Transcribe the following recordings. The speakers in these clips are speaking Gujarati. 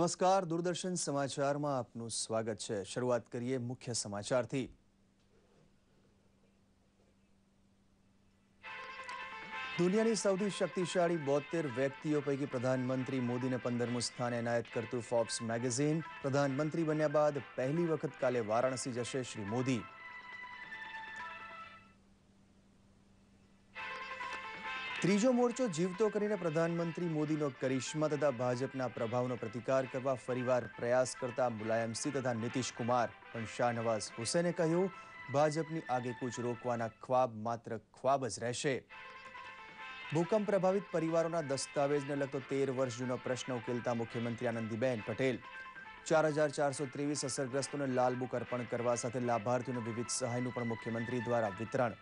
નમસ્કાર દૂરદર્શન સમાચારમાં આપનું સ્વાગત છે શરૂઆત કરીએ મુખ્ય સમાચારથી દુનિયાની સૌથી શક્તિશાળી બોતેર વ્યક્તિઓ પૈકી પ્રધાનમંત્રી મોદીને પંદરમું સ્થાન એનાયત કરતું ફોર્બ્સ મેગેઝિન પ્રધાનમંત્રી બન્યા બાદ પહેલી વખત કાલે વારાણસી જશે શ્રી મોદી ત્રીજો મોરચો જીવતો કરીને પ્રધાનમંત્રી મોદીનો કરિશ્મા તથા ભાજપના પ્રભાવનો પ્રતિકાર કરવા ફરીવાર પ્રયાસ કરતા મુલાયમસિંહ તથા નીતિશ કુમાર પણ શાહનવાઝ હુસેને કહ્યું ભાજપની આગેકૂચ રોકવાના ખ્વાબ માત્ર ખ્વાબ જ રહેશે ભૂકંપ પ્રભાવિત પરિવારોના દસ્તાવેજને લગતો તેર વર્ષ જૂનો પ્રશ્ન ઉકેલતા મુખ્યમંત્રી આનંદીબેન પટેલ ચાર હજાર ચારસો ત્રેવીસ અસરગ્રસ્તોને લાલબુક અર્પણ કરવા સાથે લાભાર્થીઓને વિવિધ સહાયનું પણ મુખ્યમંત્રી દ્વારા વિતરણ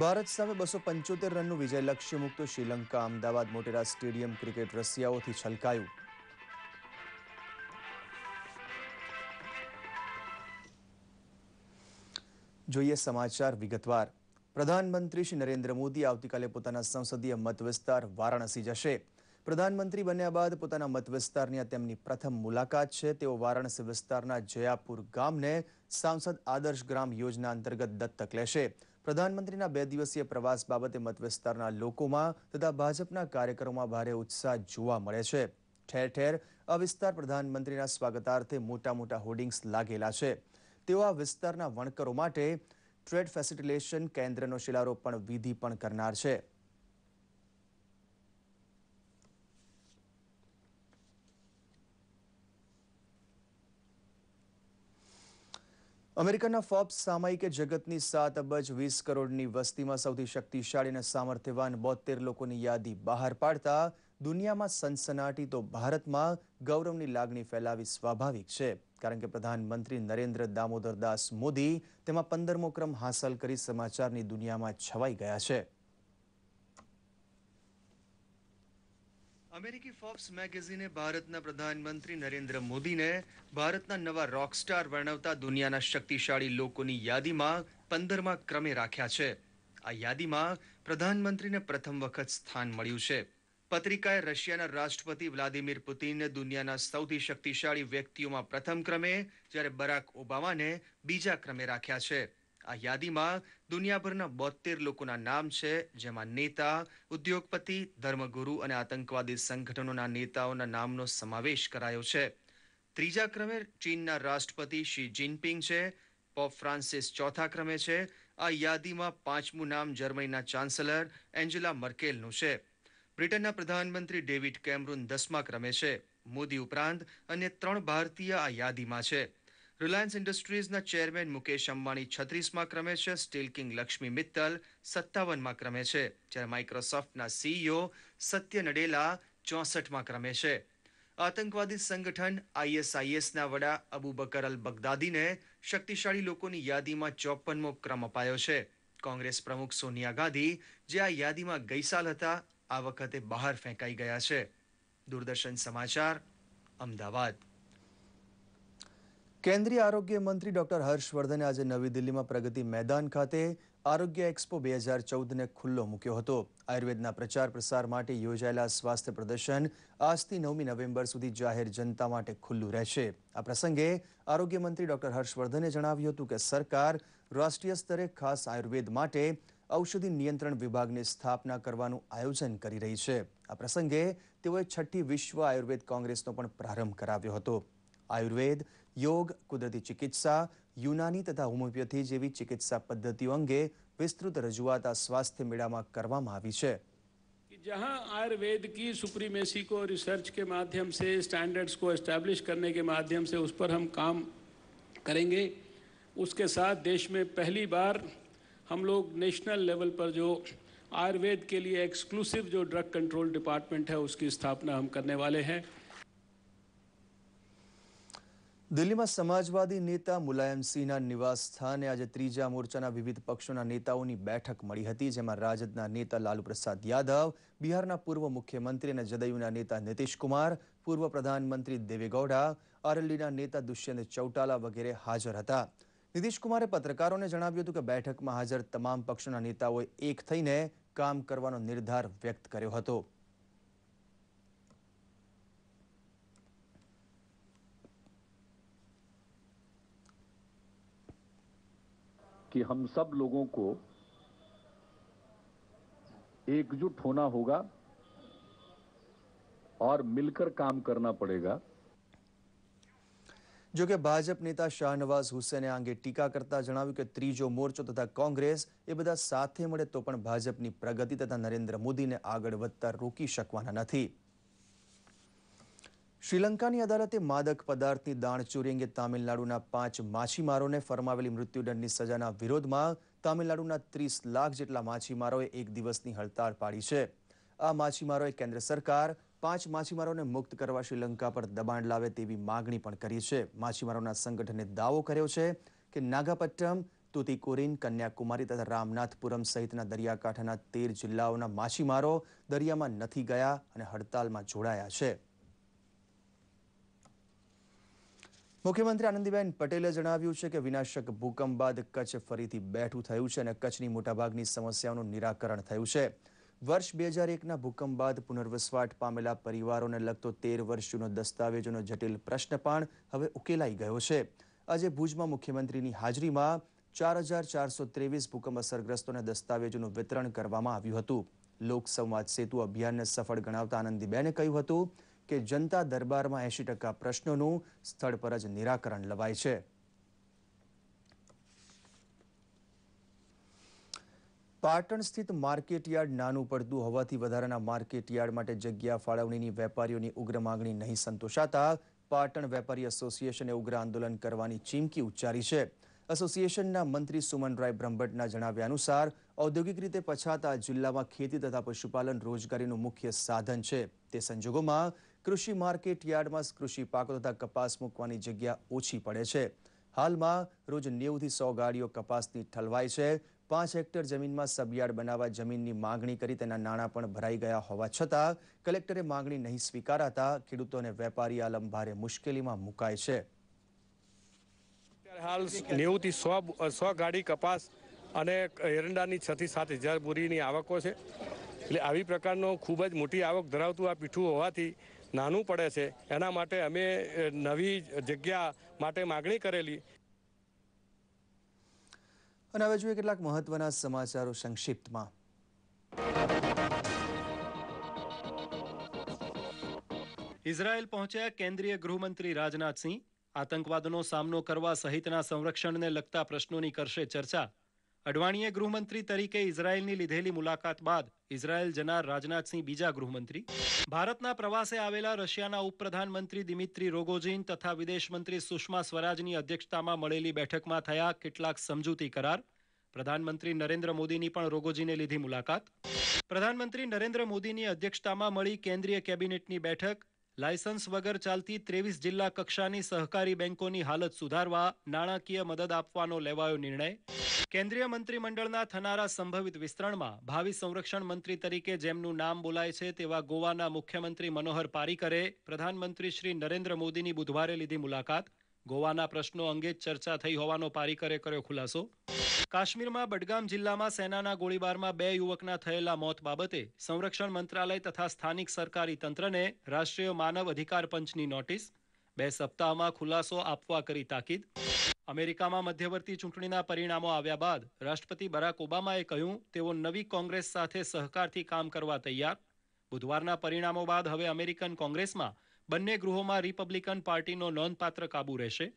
ભારત સામે બસો પંચોતેર રનનું વિજય લક્ષ્ય મુક્ત શ્રીલંકા અમદાવાદ મોટેરા સ્ટેડિયમ ક્રિકેટ રસિયાઓથી છલકાયું જોઈએ સમાચાર વિગતવાર પ્રધાનમંત્રી શ્રી નરેન્દ્ર મોદી આવતીકાલે પોતાના સંસદીય મતવિસ્તાર વારાણસી જશે પ્રધાનમંત્રી બન્યા બાદ પોતાના મત વિસ્તારની આ તેમની પ્રથમ મુલાકાત છે તેઓ વારાણસી વિસ્તારના જયાપુર ગામને સાંસદ આદર્શ ગ્રામ યોજના અંતર્ગત દત્તક લેશે પ્રધાનમંત્રીના બે દિવસીય પ્રવાસ બાબતે મત વિસ્તારના લોકોમાં તથા ભાજપના કાર્યકરોમાં ભારે ઉત્સાહ જોવા મળે છે ઠેર ઠેર આ વિસ્તાર પ્રધાનમંત્રીના સ્વાગતાર્થે મોટા મોટા હોર્ડિંગ્સ લાગેલા છે તેઓ આ વિસ્તારના વણકરો માટે ટ્રેડ ફેસિલિટેશન કેન્દ્રનો શિલારોપણ વિધિ પણ કરનાર છે અમેરિકાના ફોર્બ્સ સામાયિકે જગતની સાત અબજ વીસ કરોડની વસ્તીમાં સૌથી શક્તિશાળી અને સામર્થ્યવાન બોતેર લોકોની યાદી બહાર પાડતા દુનિયામાં સનસનાટી તો ભારતમાં ગૌરવની લાગણી ફેલાવી સ્વાભાવિક છે કારણ કે પ્રધાનમંત્રી નરેન્દ્ર દામોદર દાસ મોદી તેમાં પંદરમો ક્રમ હાંસલ કરી સમાચારની દુનિયામાં છવાઈ ગયા છે અમેરિકી ફોર્બ્સ મેગેઝિને ભારતના પ્રધાનમંત્રી નરેન્દ્ર મોદીને ભારતના નવા રોકસ્ટાર વર્ણવતા દુનિયાના શક્તિશાળી લોકોની યાદીમાં પંદરમા ક્રમે રાખ્યા છે આ યાદીમાં પ્રધાનમંત્રીને પ્રથમ વખત સ્થાન મળ્યું છે પત્રિકાએ રશિયાના રાષ્ટ્રપતિ વ્લાદિમીર પુતિનને દુનિયાના સૌથી શક્તિશાળી વ્યક્તિઓમાં પ્રથમ ક્રમે જ્યારે બરાક ઓબામાને બીજા ક્રમે રાખ્યા છે આ યાદીમાં દુનિયાભરના બોતેર લોકોના નામ છે જેમાં નેતા ઉદ્યોગપતિ ધર્મગુરુ અને આતંકવાદી સંગઠનોના નેતાઓના નામનો સમાવેશ કરાયો છે ત્રીજા ક્રમે ચીનના રાષ્ટ્રપતિ શી જિનપિંગ છે પોપ ફ્રાન્સિસ ચોથા ક્રમે છે આ યાદીમાં પાંચમું નામ જર્મનીના ચાન્સેલર એન્જેલા મર્કેલનું છે બ્રિટનના પ્રધાનમંત્રી ડેવિડ કેમરૂન દસમા ક્રમે છે મોદી ઉપરાંત અન્ય ત્રણ ભારતીય આ યાદીમાં છે રિલાયન્સ ઇન્ડસ્ટ્રીઝના ચેરમેન મુકેશ અંબાણી છત્રીસમાં ક્રમે છે સ્ટીલ કિંગ લક્ષ્મી મિત્તલ સત્તાવનમાં ક્રમે છે જ્યારે માઇક્રોસોફ્ટના સીઈઓ સત્ય નડેલા ચોસઠમાં ક્રમે છે આતંકવાદી સંગઠન આઈએસઆઈએસના વડા અબુ બકર અલ બગદાદીને શક્તિશાળી લોકોની યાદીમાં ચોપનમો ક્રમ અપાયો છે કોંગ્રેસ પ્રમુખ સોનિયા ગાંધી જે આ યાદીમાં ગઈસાલ હતા આ વખતે બહાર ફેંકાઈ ગયા છે દૂરદર્શન સમાચાર અમદાવાદ કેન્દ્રીય આરોગ્ય મંત્રી ડોક્ટર હર્ષવર્ધને આજે નવી દિલ્હીમાં પ્રગતિ મેદાન ખાતે આરોગ્ય એક્સપો બે હજાર ચૌદને ખુલ્લો મૂક્યો હતો આયુર્વેદના પ્રચાર પ્રસાર માટે યોજાયેલા સ્વાસ્થ્ય પ્રદર્શન આજથી નવમી નવેમ્બર સુધી જાહેર જનતા માટે ખુલ્લું રહેશે આ પ્રસંગે આરોગ્ય મંત્રી ડોક્ટર હર્ષવર્ધને જણાવ્યું હતું કે સરકાર રાષ્ટ્રીય સ્તરે ખાસ આયુર્વેદ માટે ઔષધિ નિયંત્રણ વિભાગની સ્થાપના કરવાનું આયોજન કરી રહી છે આ પ્રસંગે તેઓએ છઠ્ઠી વિશ્વ આયુર્વેદ કોંગ્રેસનો પણ પ્રારંભ કરાવ્યો હતો આયુર્વેદ योग कुदरती चिकित्सा यूनानी तथा होम्योपैथी जैसी चिकित्सा पद्धतियों અંગે વિસ્તૃત રજૂઆત આ સ્વાસ્થ્ય મેળામાં કરવામાં આવી છે કે જ્યાં આયુર્વેદની સુપ્રીમેસી કો રિસર્ચ કે માધ્યમ સે સ્ટાન્ડર્ડ્સ કો એસ્ટાબ્લિશ કરને કે માધ્યમ સે ઉસ પર હમ કામ કરેંગે ઉસકે સાથ દેશ મે પહેલી બાર હમ લોગ નેશનલ લેવલ પર જો આયુર્વેદ કે લિયે એક્સક્લુસિવ જો ડ્રગ કંટ્રોલ ડિપાર્ટમેન્ટ હે ઉસકી સ્થાપના હમ કરને વાલે હે દિલ્હીમાં સમાજવાદી નેતા મુલાયમ સિંહના નિવાસ સ્થાને આજે ત્રીજા મોરચાના વિવિધ પક્ષોના નેતાઓની બેઠક મળી હતી જેમાં રાજદના નેતા લાલુપ્રસાદ યાદવ બિહારના પૂર્વ મુખ્યમંત્રી અને જદયુના નેતા કુમાર પૂર્વ પ્રધાનમંત્રી દેવેગૌડા આરએલડીના નેતા દુષ્યંત ચૌટાલા વગેરે હાજર હતા કુમારે પત્રકારોને જણાવ્યું હતું કે બેઠકમાં હાજર તમામ પક્ષોના નેતાઓએ એક થઈને કામ કરવાનો નિર્ધાર વ્યક્ત કર્યો હતો कि हम सब लोगों को एकजुट होना होगा और मिलकर काम करना पड़ेगा जो कि भाजपा नेता शाहनवाज हुसैने अंगे टीका करता जानव्य के तीजो मोर्चो तथा कांग्रेस ए बदा साथ मे तो भाजपा प्रगति तथा नरेन्द्र मोदी ने आगता रोकी शकवा શ્રીલંકાની અદાલતે માદક પદાર્થની દાણચોરી અંગે તામિલનાડુના પાંચ માછીમારોને ફરમાવેલી મૃત્યુદંડની સજાના વિરોધમાં તામિલનાડુના ત્રીસ લાખ જેટલા માછીમારોએ એક દિવસની હડતાળ પાડી છે આ માછીમારોએ કેન્દ્ર સરકાર પાંચ માછીમારોને મુક્ત કરવા શ્રીલંકા પર દબાણ લાવે તેવી માગણી પણ કરી છે માછીમારોના સંગઠને દાવો કર્યો છે કે નાગાપટ્ટનમ તુતિકોરીન કન્યાકુમારી તથા રામનાથપુરમ સહિતના દરિયાકાંઠાના તેર જિલ્લાઓના માછીમારો દરિયામાં નથી ગયા અને હડતાલમાં જોડાયા છે મુખ્યમંત્રી આનંદીબેન પટેલે જણાવ્યું છે કે વિનાશક ભૂકંપ બાદ કચ્છ ફરીથી બેઠું થયું છે અને કચ્છની મોટાભાગની સમસ્યાઓનું નિરાકરણ થયું છે વર્ષ બે હજાર એકના ભૂકંપ બાદ પુનર્વસવાટ પામેલા પરિવારોને લગતો તેર વર્ષ જૂનો દસ્તાવેજોનો જટિલ પ્રશ્ન પણ હવે ઉકેલાઈ ગયો છે આજે ભુજમાં મુખ્યમંત્રીની હાજરીમાં ચાર હજાર ચારસો ત્રેવીસ ભૂકંપ અસરગ્રસ્તોને દસ્તાવેજોનું વિતરણ કરવામાં આવ્યું હતું લોકસંવાદ સેતુ અભિયાનને સફળ ગણાવતા આનંદીબેને કહ્યું હતું કે જનતા દરબારમાં એંશી ટકા પ્રશ્નોનું સ્થળ પર જ નિરાકરણ લવાય છે પાટણ સ્થિત માર્કેટયાર્ડ નાનું પડતું હોવાથી વધારાના માર્કેટયાર્ડ માટે જગ્યા ફાળવણીની વેપારીઓની ઉગ્ર માંગણી નહીં સંતોષાતા પાટણ વેપારી એસોસિએશને ઉગ્ર આંદોલન કરવાની ચીમકી ઉચ્ચારી છે એસોસિએશનના મંત્રી સુમનરાય બ્રહ્મભટ્ટના જણાવ્યા અનુસાર ઔદ્યોગિક રીતે પછાતા જિલ્લામાં ખેતી તથા પશુપાલન રોજગારીનું મુખ્ય સાધન છે તે સંજોગોમાં કૃષિ માર્કેટ યાર્ડમાં કૃષિ પાકો તથા કપાસ મૂકવાની જગ્યા ઓછી પડે છે હાલમાં રોજ નેવુંથી સો ગાડીઓ કપાસની ઠલવાય છે પાંચ હેક્ટર જમીનમાં સબયાર્ડ બનાવવા જમીનની માગણી કરી તેના નાણાં પણ ભરાઈ ગયા હોવા છતાં કલેક્ટરે માગણી નહીં સ્વીકારાતા ખેડૂતો અને વેપારી આલમ ભારે મુશ્કેલીમાં મુકાય છે હાલ નેવુંથી સો સો ગાડી કપાસ અને એરંડાની છથી સાત હજાર બોરીની આવકો છે એટલે આવી પ્રકારનો ખૂબ જ મોટી આવક ધરાવતું આ પીઠું હોવાથી નાનું પડે છે એના માટે અમે નવી જગ્યા માટે માગણી કરેલી અને હવે જોઈએ કેટલાક મહત્વના સમાચારો સંક્ષિપ્તમાં ઇઝરાયલ પહોંચ્યા કેન્દ્રીય ગૃહમંત્રી રાજનાથસિંહ આતંકવાદનો સામનો કરવા સહિતના સંરક્ષણને લગતા પ્રશ્નોની કરશે ચર્ચા અડવાણીએ ગૃહમંત્રી તરીકે ઇઝરાયેલની લીધેલી મુલાકાત બાદ ઇઝરાયેલ જનાર રાજનાથસિંહ બીજા ગૃહમંત્રી ભારતના પ્રવાસે આવેલા રશિયાના ઉપપ્રધાનમંત્રી દિમિત્રી રોગોજીન તથા વિદેશમંત્રી સુષ્મા સ્વરાજની અધ્યક્ષતામાં મળેલી બેઠકમાં થયા કેટલાક સમજૂતી કરાર પ્રધાનમંત્રી નરેન્દ્ર મોદીની પણ રોગોજીને લીધી મુલાકાત પ્રધાનમંત્રી નરેન્દ્ર મોદીની અધ્યક્ષતામાં મળી કેન્દ્રીય કેબિનેટની બેઠક લાયસન્સ વગર ચાલતી ત્રેવીસ જિલ્લા કક્ષાની સહકારી બેંકોની હાલત સુધારવા નાણાકીય મદદ આપવાનો લેવાયો નિર્ણય કેન્દ્રીય મંત્રીમંડળના થનારા સંભવિત વિસ્તરણમાં ભાવિ સંરક્ષણ મંત્રી તરીકે જેમનું નામ બોલાય છે તેવા ગોવાના મુખ્યમંત્રી મનોહર પારીકરે પ્રધાનમંત્રી શ્રી નરેન્દ્ર મોદીની બુધવારે લીધી મુલાકાત ગોવાના પ્રશ્નો અંગે જ ચર્ચા થઈ હોવાનો પારીકરે કર્યો ખુલાસો કાશ્મીરમાં બડગામ જિલ્લામાં સેનાના ગોળીબારમાં બે યુવકના થયેલા મોત બાબતે સંરક્ષણ મંત્રાલય તથા સ્થાનિક સરકારી તંત્રને રાષ્ટ્રીય માનવ અધિકાર પંચની નોટિસ બે સપ્તાહમાં ખુલાસો આપવા કરી તાકીદ અમેરિકામાં મધ્યવર્તી ચૂંટણીના પરિણામો આવ્યા બાદ રાષ્ટ્રપતિ બરાક ઓબામાએ કહ્યું તેઓ નવી કોંગ્રેસ સાથે સહકારથી કામ કરવા તૈયાર બુધવારના પરિણામો બાદ હવે અમેરિકન કોંગ્રેસમાં બંને ગૃહોમાં રિપબ્લિકન પાર્ટીનો નોંધપાત્ર કાબુ રહેશે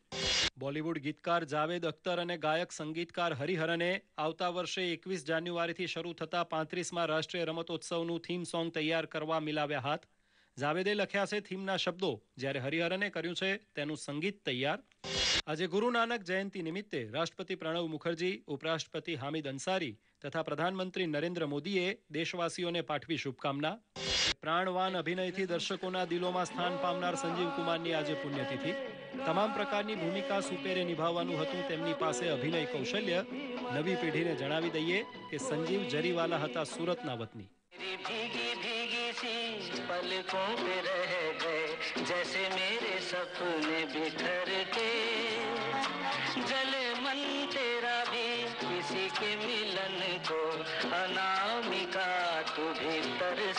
બોલીવુડ ગીતકાર જાવેદ અખ્તર અને ગાયક સંગીતકાર હરિહરને આવતા વર્ષે એકવીસ જાન્યુઆરીથી શરૂ થતા પાંત્રીસમાં રાષ્ટ્રીય રમતોત્સવનું થીમ સોંગ તૈયાર કરવા મિલાવ્યા હાથ જાવેદે લખ્યા છે થીમના શબ્દો જ્યારે હરિહરને કર્યું છે તેનું સંગીત તૈયાર આજે ગુરુ નાનક જયંતિ નિમિત્તે રાષ્ટ્રપતિ પ્રણવ મુખર્જી ઉપરાષ્ટ્રપતિ હામિદ અંસારી તથા પ્રધાનમંત્રી નરેન્દ્ર મોદીએ દેશવાસીઓને પાઠવી શુભકામના પ્રાણવાન અભિનયથી દર્શકોના દિલોમાં સ્થાન પામનાર સંજીવ કુમારની આજે પુણ્યતિથિ તમામ પ્રકારની ભૂમિકા સુપેરે નિભાવવાનું હતું તેમની પાસે અભિનય કૌશલ્ય નવી પેઢીને જણાવી દઈએ કે સંજીવ જરીવાલા હતા સુરતના વતની पलकों पे रह गए जैसे मेरे सपने बिखर के जल मन तेरा भी किसी के मिलन को अनामिका तू भीतर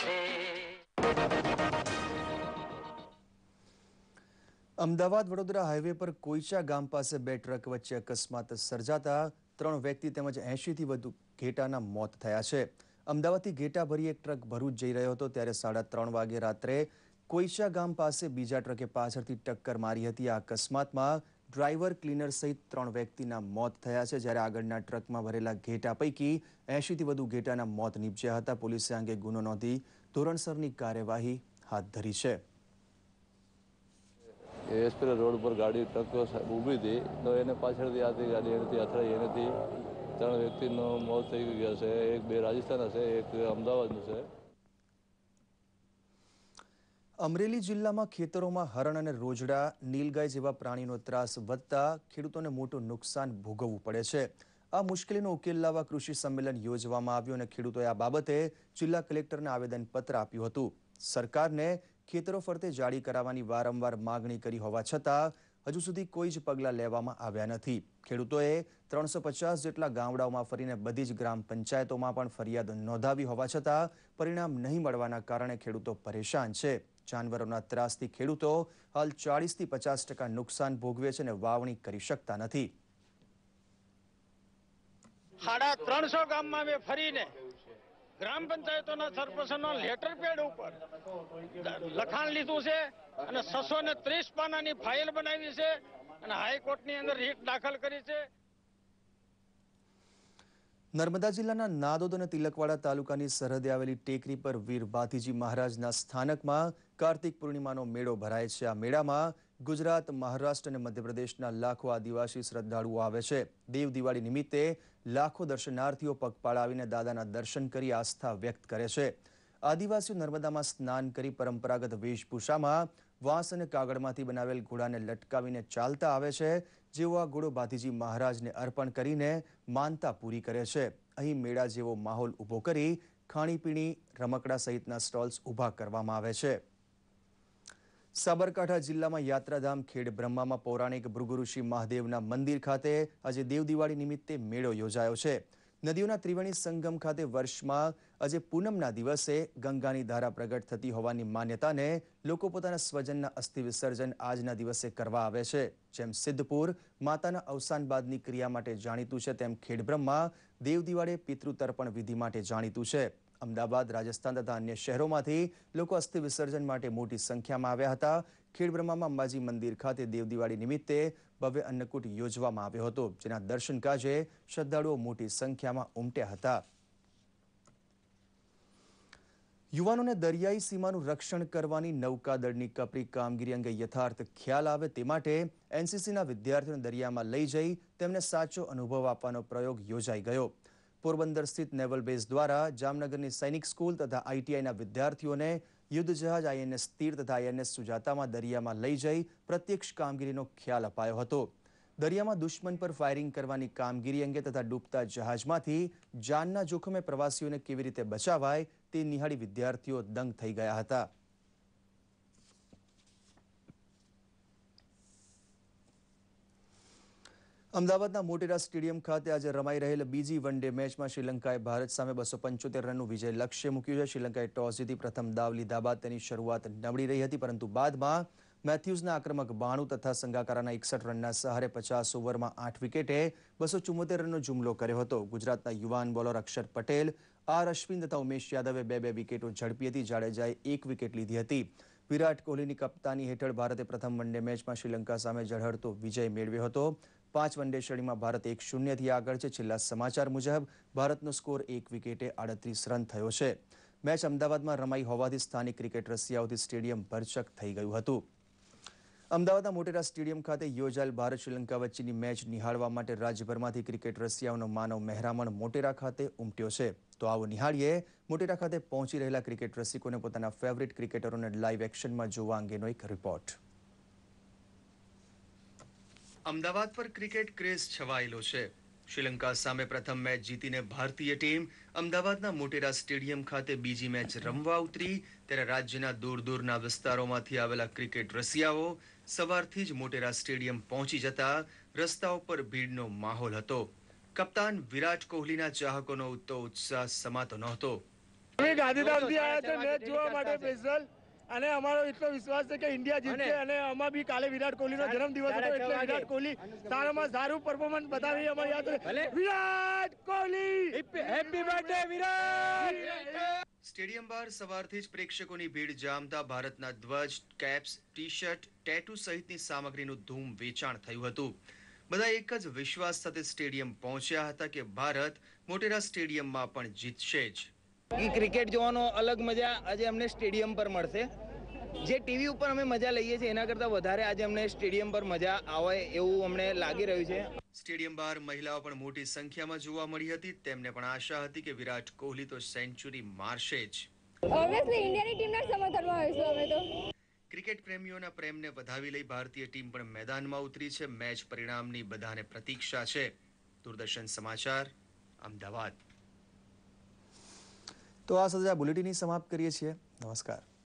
અમદાવાદ વડોદરા હાઈવે પર કોઈચા ગામ પાસે બે ટ્રક વચ્ચે અકસ્માત સર્જાતા ત્રણ વ્યક્તિ તેમજ એંશીથી વધુ ઘેટાના મોત થયા છે અમદાવાદથી ઘેટા ભરી એક ટ્રક ભરૂચ જઈ રહ્યો હતો ત્યારે સાડા ત્રણ વાગે રાત્રે કોઈચા ગામ પાસે બીજા ટ્રકે પાછળથી ટક્કર મારી હતી આ અકસ્માતમાં ડ્રાઈવર ક્લીનર સહિત ત્રણ વ્યક્તિના મોત થયા છે જ્યારે આગળના ટ્રકમાં ભરેલા ઘેટા પૈકી એંશીથી વધુ ઘેટાના મોત નીપજ્યા હતા પોલીસે અંગે ગુનો નોંધી ધોરણસરની કાર્યવાહી હાથ ધરી છે એસપી રોડ પર ગાડી ટ્રક ઊભી હતી તો એને પાછળથી આથી ગાડી એનાથી અથડાઈ એનાથી ત્રણ વ્યક્તિનું મોત થઈ ગયા છે એક બે રાજસ્થાન હશે એક અમદાવાદનું છે અમરેલી જિલ્લામાં ખેતરોમાં હરણ અને રોજડા નીલગાય જેવા પ્રાણીનો ત્રાસ વધતા ખેડૂતોને મોટું નુકસાન ભોગવવું પડે છે આ મુશ્કેલીનો ઉકેલ લાવવા કૃષિ સંમેલન યોજવામાં આવ્યું અને ખેડૂતોએ આ બાબતે જિલ્લા કલેક્ટરને આવેદનપત્ર આપ્યું હતું સરકારને ખેતરો ફરતે જાળી કરાવવાની વારંવાર માગણી કરી હોવા છતાં હજુ સુધી કોઈ જ પગલાં લેવામાં આવ્યા નથી ખેડૂતોએ ત્રણસો પચાસ જેટલા ગામડાઓમાં ફરીને બધી જ ગ્રામ પંચાયતોમાં પણ ફરિયાદ નોંધાવી હોવા છતાં પરિણામ નહીં મળવાના કારણે ખેડૂતો પરેશાન છે જાનવરોના ત્રાસથી ખેડૂતો હાલ ચાળીસથી પચાસ ટકા નુકસાન ભોગવે છે અને વાવણી કરી શકતા નથી સાડા ત્રણસો ગામમાં મેં ફરીને ગ્રામ પંચાયતોના સરપંચનો લેટર પેડ ઉપર લખાણ લીધું છે અને છસો ને ત્રીસ પાનાની ફાઇલ બનાવી છે અને હાઈકોર્ટની અંદર રીટ દાખલ કરી છે નર્મદા જિલ્લાના નાદોદ અને તિલકવાડા તાલુકાની સરહદે આવેલી ટેકરી પર વીર ભાતીજી મહારાજના સ્થાનકમાં કાર્તિક પૂર્ણિમાનો મેળો ભરાય છે આ મેળામાં ગુજરાત મહારાષ્ટ્ર અને મધ્યપ્રદેશના લાખો આદિવાસી શ્રદ્ધાળુઓ આવે છે દેવ દિવાળી નિમિત્તે લાખો દર્શનાર્થીઓ પગપાળ આવીને દાદાના દર્શન કરી આસ્થા વ્યક્ત કરે છે આદિવાસીઓ નર્મદામાં સ્નાન કરી પરંપરાગત વેશભૂષામાં વાંસ અને કાગળમાંથી બનાવેલ ઘોડાને લટકાવીને ચાલતા આવે છે જેવો આ ઘોડો ભાતીજી મહારાજને અર્પણ કરીને માનતા પૂરી કરે છે અહીં મેળા જેવો માહોલ ઊભો કરી ખાણીપીણી રમકડા સહિતના સ્ટોલ્સ ઊભા કરવામાં આવે છે સાબરકાંઠા જિલ્લામાં યાત્રાધામ ખેડ બ્રહ્મામાં પૌરાણિક ભૃગુઋષિ મહાદેવના મંદિર ખાતે આજે દેવદિવાળી નિમિત્તે મેળો યોજાયો છે નદીઓના ત્રિવેણી સંગમ ખાતે વર્ષમાં આજે પૂનમના દિવસે ગંગાની ધારા પ્રગટ થતી હોવાની માન્યતાને લોકો પોતાના સ્વજનના અસ્થિ વિસર્જન આજના દિવસે કરવા આવે છે જેમ સિદ્ધપુર માતાના અવસાન બાદની ક્રિયા માટે જાણીતું છે તેમ ખેડબ્રહ્મા દેવદિવાળે પિતૃતર્પણ વિધિ માટે જાણીતું છે અમદાવાદ રાજસ્થાન તથા અન્ય શહેરોમાંથી લોકો અસ્થિ વિસર્જન માટે મોટી સંખ્યામાં આવ્યા હતા ખેડબ્રહ્મામાં અંબાજી મંદિર ખાતે દેવદિવાળી નિમિત્તે ભવ્ય અન્નકૂટ યોજવામાં આવ્યો હતો જેના દર્શન કાજે શ્રદ્ધાળુઓ મોટી સંખ્યામાં ઉમટ્યા હતા યુવાનોને દરિયાઈ સીમાનું રક્ષણ કરવાની નૌકાદળની કપરી કામગીરી અંગે યથાર્થ ખ્યાલ આવે તે માટે એનસીસીના વિદ્યાર્થીઓને દરિયામાં લઈ જઈ તેમને સાચો અનુભવ આપવાનો પ્રયોગ યોજાઈ ગયો પોરબંદર સ્થિત નેવલ બેઝ દ્વારા જામનગરની સૈનિક સ્કૂલ તથા આઈટીઆઈના વિદ્યાર્થીઓને યુદ્ધ જહાજ આઈએનએસ તીર તથા આઈએનએસ સુજાતામાં દરિયામાં લઈ જઈ પ્રત્યક્ષ કામગીરીનો ખ્યાલ અપાયો હતો દરિયામાં દુશ્મન પર ફાયરિંગ કરવાની કામગીરી અંગે તથા ડૂબતા જહાજમાંથી જાનના જોખમે પ્રવાસીઓને કેવી રીતે બચાવાય તે નિહાળી વિદ્યાર્થીઓ દંગ થઈ ગયા હતા અમદાવાદના મોટેરા સ્ટેડિયમ ખાતે આજે રમાઈ રહેલ બીજી વન ડે મેચમાં શ્રીલંકાએ ભારત સામે બસો પંચોતેર રનનું વિજય લક્ષ્ય મૂક્યું છે શ્રીલંકાએ ટોસ જીતી પ્રથમ દાવ લીધા બાદ તેની શરૂઆત નબળી રહી હતી પરંતુ બાદમાં મેથ્યુઝના આક્રમક બાણું તથા સંગાકારાના એકસઠ રનના સહારે પચાસ ઓવરમાં આઠ વિકેટે બસો ચુમ્મોતેર રનનો જુમલો કર્યો હતો ગુજરાતના યુવાન બોલર અક્ષર પટેલ આર અશ્વિન તથા ઉમેશ યાદવે બે બે વિકેટો ઝડપી હતી જાડેજાએ એક વિકેટ લીધી હતી વિરાટ કોહલીની કપ્તાની હેઠળ ભારતે પ્રથમ વન ડે મેચમાં શ્રીલંકા સામે ઝળહળતો વિજય મેળવ્યો હતો પાંચ વન ડે શ્રેણીમાં ભારત એક શૂન્યથી આગળ છે છેલ્લા સમાચાર મુજબ ભારતનો સ્કોર એક વિકેટે આડત્રીસ રન થયો છે મેચ અમદાવાદમાં રમાઈ હોવાથી સ્થાનિક ક્રિકેટ રસિયાઓથી સ્ટેડિયમ ભરચક થઈ ગયું હતું અમદાવાદના મોટેરા સ્ટેડિયમ ખાતે યોજાયેલ ભારત શ્રીલંકા વચ્ચેની મેચ નિહાળવા માટે રાજ્યભરમાંથી ક્રિકેટ રસિયાઓનો માનવ મહેરામણ મોટેરા ખાતે ઉમટ્યો છે તો આવો નિહાળીએ મોટેરા ખાતે પહોંચી રહેલા ક્રિકેટ રસિકોને પોતાના ફેવરિટ ક્રિકેટરોને લાઇવ એક્શનમાં જોવા અંગેનો એક રિપોર્ટ અમદાવાદ પર ક્રિકેટ ક્રેઝ છવાયેલો છે શ્રીલંકા સામે પ્રથમ મેચ જીતીને ભારતીય ટીમ અમદાવાદના મોટેરા સ્ટેડિયમ ખાતે બીજી મેચ રમવા ઉતરી ત્યારે રાજ્યના દૂર દૂરના વિસ્તારોમાંથી આવેલા ક્રિકેટ રસિયાઓ સવારથી જ મોટેરા સ્ટેડિયમ પહોંચી જતા રસ્તાઓ પર ભીડનો માહોલ હતો કપ્તાન વિરાટ કોહલીના ચાહકોનો ઉત્સાહ સમાતો નહોતો ગાંધીધામથી આવ્યા છે મેચ જોવા માટે સ્પેશિયલ અને અમારો એટલો વિશ્વાસ છે કે ઇન્ડિયા જીતશે અને અમા બી કાલે વિરાટ કોહલીનો જન્મદિવસ હતો એટલે વિરાટ કોહલી સારામાં સારું પરફોર્મન્સ બતાવી અમારી યાદ Virat Kohli happy birthday Virat stadium બહાર સવારથી જ પ્રેક્ષકોની ભીડ જામતા ભારતના ધ્વજ કેપ્સ ટી શર્ટ ટેટુ સહિતની સામગ્રીનું ધૂમ વેચાણ થયું હતું બધા એક જ વિશ્વાસ સાથે સ્ટેડિયમ પહોંચ્યા હતા કે ભારત મોટેરા સ્ટેડિયમમાં પણ જીતશે જ ક્રિકેટ જોવાનો અલગ મજા આજે અમને સ્ટેડિયમ પર મળશે જે ટીવી ઉપર અમે મજા લઈએ છીએ એના કરતાં વધારે આજે અમને સ્ટેડિયમ પર મજા આવે એવું અમને લાગી રહ્યું છે સ્ટેડિયમ બહાર મહિલાઓ પણ મોટી સંખ્યામાં જોવા મળી હતી તેમને પણ આશા હતી કે વિરાટ કોહલી તો સેન્ચુરી મારશે જ ઓબ્વિયસલી ઇન્ડિયાની ટીમના સમર્થનમાં હોઈશું અમે તો ક્રિકેટ પ્રેમીઓના પ્રેમને વધાવી લઈ ભારતીય ટીમ પણ મેદાનમાં ઉતરી છે મેચ પરિણામની બધાને પ્રતીક્ષા છે દૂરદર્શન સમાચાર અમદાવાદ તો આ સાથે આ બુલેટિની સમાપ્ત કરીએ છીએ નમસ્કાર